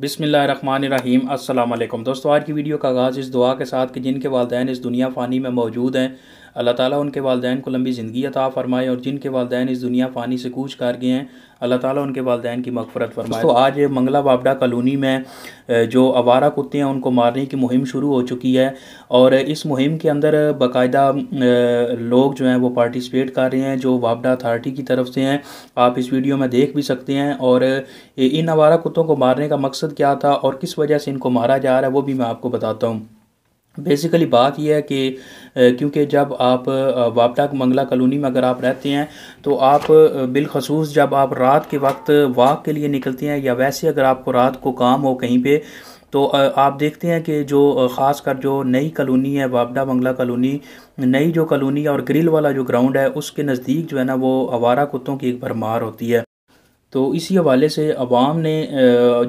बिसमीम अल्लाम दोस्तों आज की वीडियो का आगाज़ इस दुआ के साथ कि जिनके वालदेन इस दुनिया फ़ानी में मौजूद हैं अल्लाह ताला उनके वालदेन को लंबी ज़िंदगी अता फ़रमाए और जिनके वालदेन इस दुनिया फ़ानी से कूच कर गए हैं अल्लाह ताला उनके वालदेन की मगफरत फरमाए तो आज मंगला बाबडा कॉलोनी में जो आवारा कुत्ते हैं उनको मारने की मुहिम शुरू हो चुकी है और इस मुहिम के अंदर बाकायदा लोग जो हैं वो पार्टिसिपेट कर रहे हैं जो बाबडा अथार्टी की तरफ से हैं आप इस वीडियो में देख भी सकते हैं और इन आवारा कुत्तों को मारने का मकसद क्या था और किस वजह से इनको मारा जा रहा है वो भी मैं आपको बताता हूँ बेसिकली बात यह है कि क्योंकि जब आप वापटा मंगला कॉलोनी में अगर आप रहते हैं तो आप बिलखसूस जब आप रात के वक्त वाक के लिए निकलते हैं या वैसे अगर आपको रात को काम हो कहीं पे तो आप देखते हैं कि जो ख़ास कर जो नई कॉलोनी है वापडा बंगला कॉलोनी नई जो कॉलोनी और ग्रिल वाला जो ग्राउंड है उसके नज़दीक जो है ना वो आवारा कुत्तों की एक भरमार होती है तो इसी हवाले से अवाम ने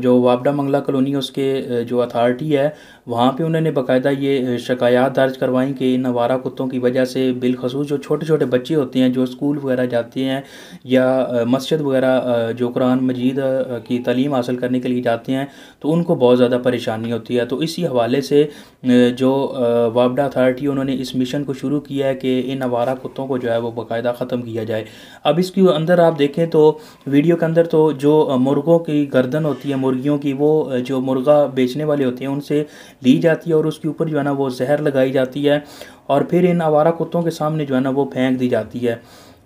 जो वापडा मंगला कॉलोनी उसके जो अथार्टी है वहाँ पे उन्होंने बकायदा ये शिकायत दर्ज करवाई कि इन आवारा कुत्तों की वजह से बिलखसूस जो छोटे छोटे बच्चे होते हैं जो स्कूल वगैरह जाते हैं या मस्जिद वगैरह जो कुरान मजीद की तलीम हासिल करने के लिए जाते हैं तो उनको बहुत ज़्यादा परेशानी होती है तो इसी हवाले से जो वापडा अथार्टी उन्होंने इस मिशन को शुरू किया है कि इन आवारा कुत्तों को जो है वो बाकायदा ख़त्म किया जाए अब इसके अंदर आप देखें तो वीडियो का अंदर तो जो मुर्गों की गर्दन होती है मुर्गियों की वो जो मुर्गा बेचने वाले होते हैं उनसे ली जाती है और उसके ऊपर जो है ना वो जहर लगाई जाती है और फिर इन आवारा कुत्तों के सामने जो है ना वो फेंक दी जाती है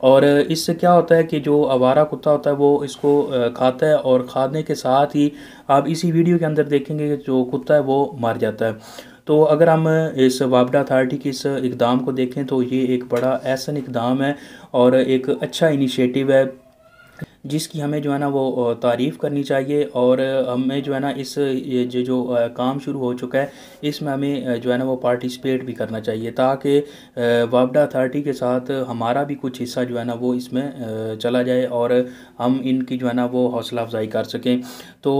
और इससे क्या होता है कि जो आवारा कुत्ता होता है वो इसको खाता है और खाने के साथ ही आप इसी वीडियो के अंदर देखेंगे कि जो कुत्ता है वो मर जाता है तो अगर हम इस वाबडा अथॉरिटी के इस इकदाम को देखें तो ये एक बड़ा ऐसा इकदाम है और एक अच्छा इनिशिएटिव है जिसकी हमें जो है ना वो तारीफ़ करनी चाहिए और हमें जो है ना इस जो जो काम शुरू हो चुका है इसमें हमें जो है ना वो पार्टिसिपेट भी करना चाहिए ताकि वापडा अथॉरिटी के साथ हमारा भी कुछ हिस्सा जो है ना वो इसमें चला जाए और हम इनकी जो है ना वो हौसला अफजाई कर सकें तो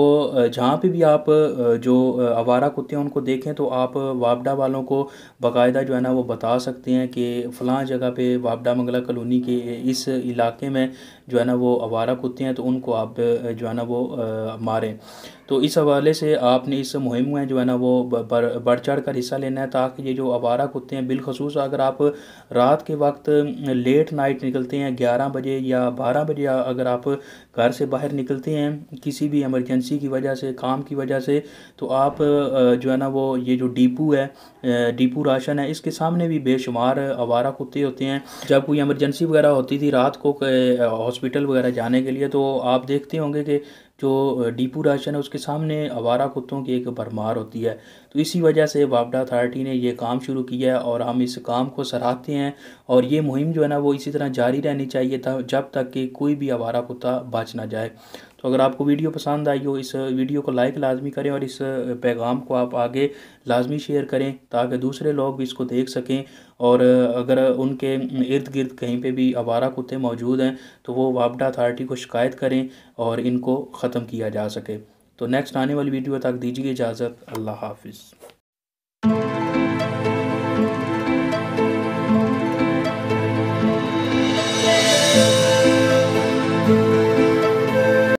जहाँ पर भी आप जो आवारा कुत्ते हैं उनको देखें तो आप वापडा वालों को बाकायदा जो है ना वो बता सकते हैं कि फ़लाँ जगह पर वापडा मंगला कलोनी के इस इलाके में जो है ना वो आवारा आवारा कुत्ते हैं तो उनको आप जो है ना वो मारें तो इस हवाले से आपने इस मुहिम में जो है ना वो बढ़ चढ़ कर हिस्सा लेना है ताकि ये जो आवारा कुत्ते हैं बिलखसूस अगर आप रात के वक्त लेट नाइट निकलते हैं ग्यारह बजे या बारह बजे अगर आप घर से बाहर निकलते हैं किसी भी एमरजेंसी की वजह से काम की वजह से तो आप जो है ना वो ये जो डीपू है डीपू राशन है इसके सामने भी बेशुमार आवारा कुत्ते होते हैं जब कोई एमरजेंसी वगैरह होती थी रात को हॉस्पिटल वगैरह जाने के लिए तो आप देखते होंगे कि जो डीपू राशन है उसके सामने आवारा कुत्तों की एक भरमार होती है तो इसी वजह से वापडा अथॉरिटी ने ये काम शुरू किया है और हम इस काम को सराहते हैं और ये मुहिम जो है ना वो इसी तरह जारी रहनी चाहिए था जब तक कि कोई भी आवारा कुत्ता बच ना जाए तो अगर आपको वीडियो पसंद आई हो इस वीडियो को लाइक लाजमी करें और इस पैगाम को आप आगे लाजमी शेयर करें ताकि दूसरे लोग भी इसको देख सकें और अगर उनके इर्द गिर्द कहीं पे भी आवारा कुत्ते मौजूद हैं तो वो वापडा अथार्टी को शिकायत करें और इनको ख़त्म किया जा सके तो नेक्स्ट आने वाली वीडियो तक दीजिए इजाज़त अल्लाह हाफिज़